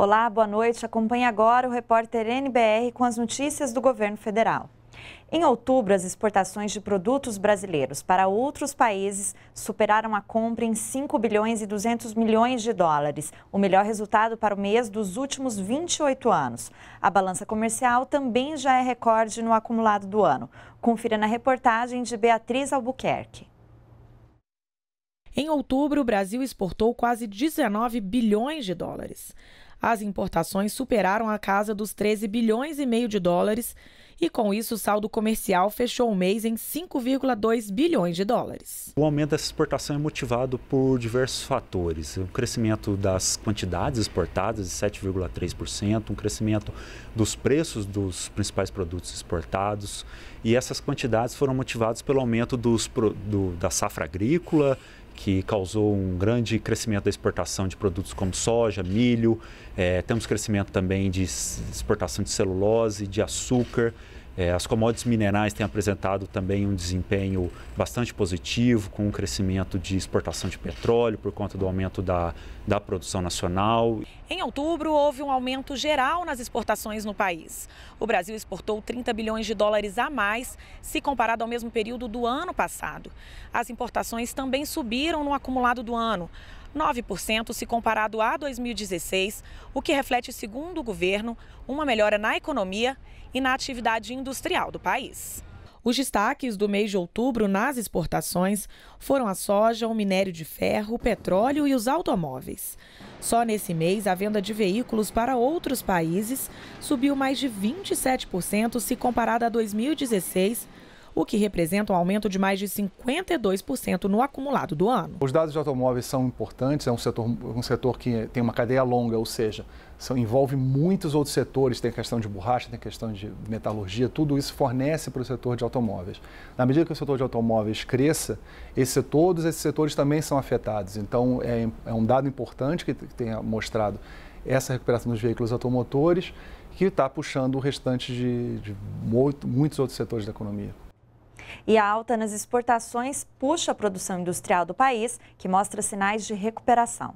Olá, boa noite. Acompanhe agora o repórter NBR com as notícias do governo federal. Em outubro, as exportações de produtos brasileiros para outros países superaram a compra em 5 bilhões e 200 milhões de dólares, o melhor resultado para o mês dos últimos 28 anos. A balança comercial também já é recorde no acumulado do ano. Confira na reportagem de Beatriz Albuquerque. Em outubro, o Brasil exportou quase 19 bilhões de dólares as importações superaram a casa dos 13 bilhões e meio de dólares e com isso o saldo comercial fechou o mês em 5,2 bilhões de dólares. O aumento dessa exportação é motivado por diversos fatores. O crescimento das quantidades exportadas de 7,3%, um crescimento dos preços dos principais produtos exportados e essas quantidades foram motivadas pelo aumento dos, do, da safra agrícola que causou um grande crescimento da exportação de produtos como soja, milho, é, temos crescimento também de exportação de celulose, de açúcar. É, as commodities minerais têm apresentado também um desempenho bastante positivo, com um crescimento de exportação de petróleo por conta do aumento da, da produção nacional. Em outubro, houve um aumento geral nas exportações no país. O Brasil exportou 30 bilhões de dólares a mais se comparado ao mesmo período do ano passado. As importações também subiram no acumulado do ano. 9% se comparado a 2016, o que reflete, segundo o governo, uma melhora na economia e na atividade industrial do país. Os destaques do mês de outubro nas exportações foram a soja, o minério de ferro, o petróleo e os automóveis. Só nesse mês, a venda de veículos para outros países subiu mais de 27% se comparada a 2016, o que representa um aumento de mais de 52% no acumulado do ano. Os dados de automóveis são importantes, é um setor, um setor que tem uma cadeia longa, ou seja, são, envolve muitos outros setores, tem a questão de borracha, tem a questão de metalurgia, tudo isso fornece para o setor de automóveis. Na medida que o setor de automóveis cresça, esse, todos esses setores também são afetados. Então, é, é um dado importante que tenha mostrado essa recuperação dos veículos automotores, que está puxando o restante de, de muitos outros setores da economia. E a alta nas exportações puxa a produção industrial do país, que mostra sinais de recuperação.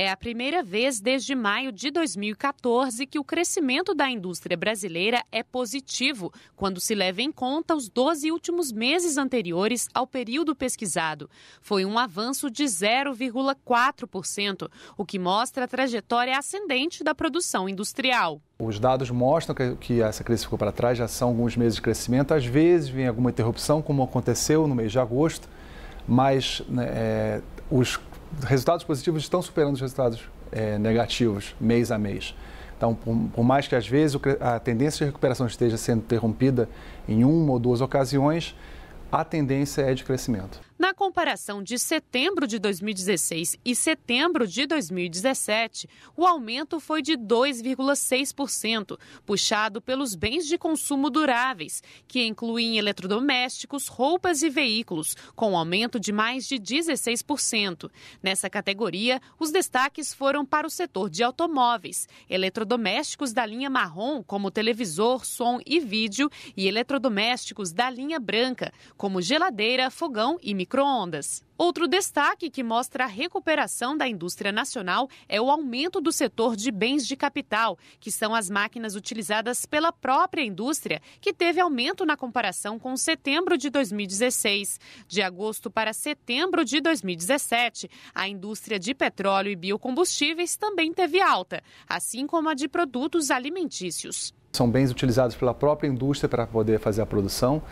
É a primeira vez desde maio de 2014 que o crescimento da indústria brasileira é positivo, quando se leva em conta os 12 últimos meses anteriores ao período pesquisado. Foi um avanço de 0,4%, o que mostra a trajetória ascendente da produção industrial. Os dados mostram que, essa crise ficou para trás, já são alguns meses de crescimento. Às vezes vem alguma interrupção, como aconteceu no mês de agosto, mas né, é, os resultados positivos estão superando os resultados é, negativos mês a mês. Então, por, por, mais que às vezes a tendência de recuperação esteja sendo interrompida em uma ou duas ocasiões, a tendência é de crescimento. Na comparação de setembro de 2016 e setembro de 2017, o aumento foi de 2,6%, puxado pelos bens de consumo duráveis, que incluem eletrodomésticos, roupas e veículos, com um aumento de mais de 16%. Nessa categoria, os destaques foram para o setor de automóveis, eletrodomésticos da linha marrom, como televisor, som e vídeo, e eletrodomésticos da linha branca, como geladeira, fogão e micro microondas. Outro destaque que mostra a recuperação da indústria nacional é o aumento do setor de bens de capital, que são as máquinas utilizadas pela própria indústria, que teve aumento na comparação com setembro de 2016. De agosto para setembro de 2017, a indústria de petróleo e biocombustíveis também teve alta, assim como a de produtos alimentícios são bens utilizados pela própria indústria para poder fazer a produção.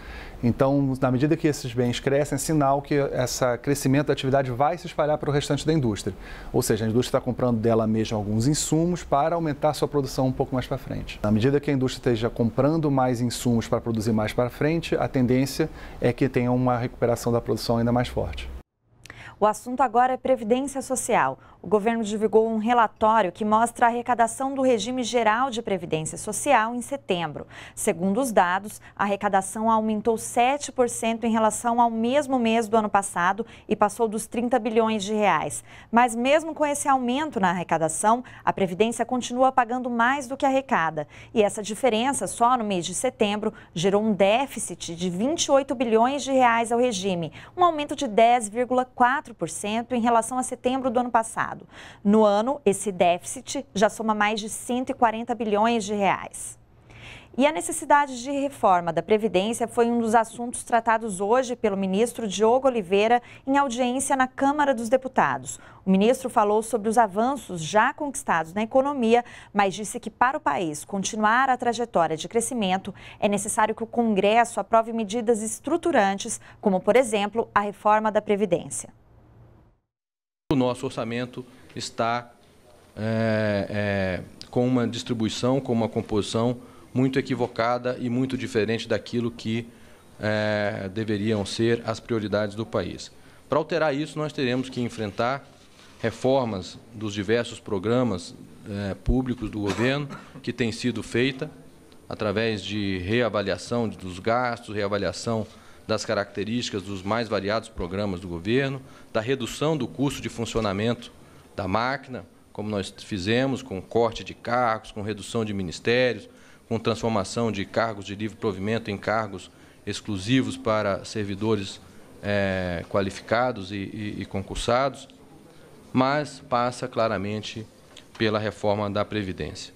Então, na medida que esses bens crescem, é sinal que esse crescimento da atividade vai se espalhar para o restante da indústria. Ou seja, a indústria está comprando dela mesma alguns insumos para aumentar sua produção um pouco mais para frente. Na medida que a indústria esteja comprando mais insumos para produzir mais para frente, a tendência é que tenha uma recuperação da produção ainda mais forte. O assunto agora é Previdência Social. O governo divulgou um relatório que mostra a arrecadação do regime geral de Previdência Social em setembro. Segundo os dados, a arrecadação aumentou 7% em relação ao mesmo mês do ano passado e passou dos 30 bilhões de reais. Mas mesmo com esse aumento na arrecadação, a Previdência continua pagando mais do que arrecada. E essa diferença, só no mês de setembro, gerou um déficit de 28 bilhões de reais ao regime, um aumento de 10,4%. 4% em relação a setembro do ano passado. No ano, esse déficit já soma mais de 140 bilhões de reais. E a necessidade de reforma da Previdência foi um dos assuntos tratados hoje pelo ministro Diogo Oliveira em audiência na Câmara dos Deputados. O ministro falou sobre os avanços já conquistados na economia, mas disse que para o país continuar a trajetória de crescimento, é necessário que o Congresso aprove medidas estruturantes, como, por exemplo, a reforma da Previdência nosso orçamento está é, é, com uma distribuição, com uma composição muito equivocada e muito diferente daquilo que é, deveriam ser as prioridades do país. Para alterar isso, nós teremos que enfrentar reformas dos diversos programas é, públicos do governo que têm sido feita através de reavaliação dos gastos, reavaliação das características dos mais variados programas do governo, da redução do custo de funcionamento da máquina, como nós fizemos, com corte de cargos, com redução de ministérios, com transformação de cargos de livre provimento em cargos exclusivos para servidores é, qualificados e, e, e concursados, mas passa claramente pela reforma da Previdência.